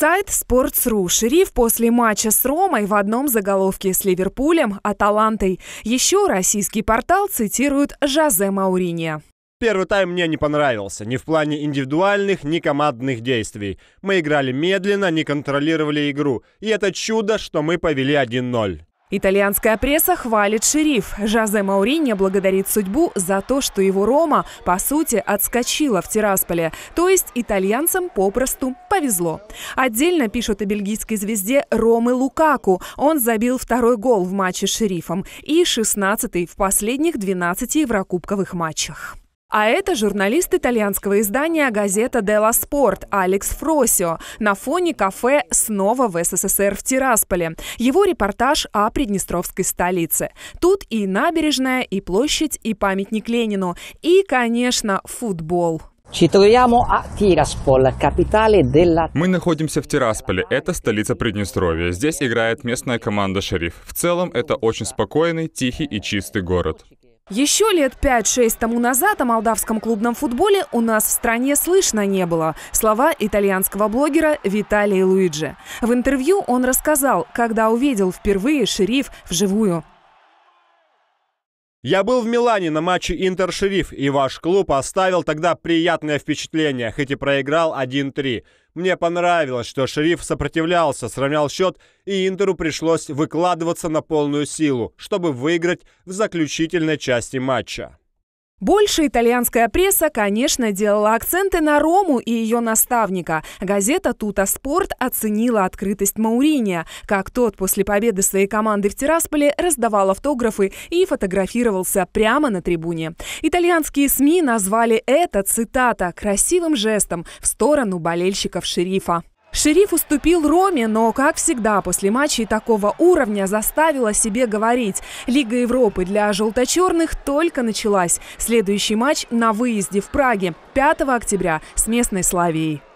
Сайт Sports.ru. Шериф после матча с Ромой в одном заголовке с Ливерпулем, Аталантой. Еще российский портал цитирует Жозе Мауринья. Первый тайм мне не понравился. Ни в плане индивидуальных, ни командных действий. Мы играли медленно, не контролировали игру. И это чудо, что мы повели 1-0. Итальянская пресса хвалит шериф. Жозе Мауриньо благодарит судьбу за то, что его Рома, по сути, отскочила в Тирасполе. То есть итальянцам попросту повезло. Отдельно пишут о бельгийской звезде Ромы Лукаку. Он забил второй гол в матче с шерифом и 16-й в последних 12 еврокубковых матчах. А это журналист итальянского издания «Газета Делла Спорт» Алекс Фросио на фоне кафе «Снова в СССР» в Тирасполе. Его репортаж о приднестровской столице. Тут и набережная, и площадь, и памятник Ленину, и, конечно, футбол. Мы находимся в Тирасполе, это столица Приднестровья. Здесь играет местная команда «Шериф». В целом, это очень спокойный, тихий и чистый город. Еще лет 5-6 тому назад о молдавском клубном футболе у нас в стране слышно не было. Слова итальянского блогера Виталия Луиджи. В интервью он рассказал, когда увидел впервые шериф вживую. Я был в Милане на матче Интер-Шериф, и ваш клуб оставил тогда приятное впечатление, хоть и проиграл 1-3. Мне понравилось, что Шериф сопротивлялся, сравнял счет, и Интеру пришлось выкладываться на полную силу, чтобы выиграть в заключительной части матча. Больше итальянская пресса, конечно, делала акценты на Рому и ее наставника. Газета «Тута Спорт» оценила открытость Маурини, как тот после победы своей команды в Тирасполе раздавал автографы и фотографировался прямо на трибуне. Итальянские СМИ назвали это, цитата, «красивым жестом в сторону болельщиков шерифа». Шериф уступил Роме, но, как всегда, после матчей такого уровня заставила себе говорить. Лига Европы для желто-черных только началась. Следующий матч на выезде в Праге 5 октября с местной Славией.